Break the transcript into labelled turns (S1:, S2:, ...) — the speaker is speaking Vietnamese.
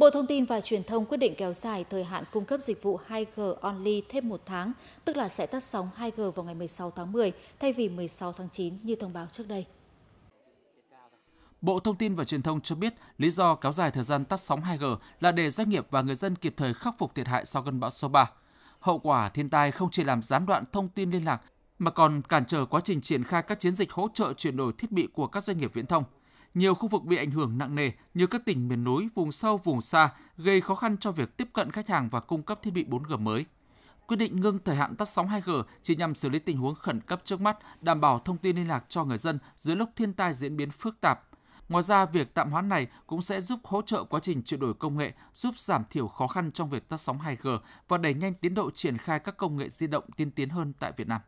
S1: Bộ Thông tin và Truyền thông quyết định kéo dài thời hạn cung cấp dịch vụ 2G Only thêm một tháng, tức là sẽ tắt sóng 2G vào ngày 16 tháng 10 thay vì 16 tháng 9 như thông báo trước đây.
S2: Bộ Thông tin và Truyền thông cho biết lý do kéo dài thời gian tắt sóng 2G là để doanh nghiệp và người dân kịp thời khắc phục thiệt hại sau cơn bão số 3. Hậu quả thiên tai không chỉ làm gián đoạn thông tin liên lạc mà còn cản trở quá trình triển khai các chiến dịch hỗ trợ chuyển đổi thiết bị của các doanh nghiệp viễn thông – nhiều khu vực bị ảnh hưởng nặng nề như các tỉnh miền núi, vùng sâu, vùng xa, gây khó khăn cho việc tiếp cận khách hàng và cung cấp thiết bị 4G mới. Quyết định ngưng thời hạn tắt sóng 2G chỉ nhằm xử lý tình huống khẩn cấp trước mắt, đảm bảo thông tin liên lạc cho người dân dưới lúc thiên tai diễn biến phức tạp. Ngoài ra, việc tạm hoãn này cũng sẽ giúp hỗ trợ quá trình chuyển đổi công nghệ, giúp giảm thiểu khó khăn trong việc tắt sóng 2G và đẩy nhanh tiến độ triển khai các công nghệ di động tiên tiến hơn tại Việt Nam.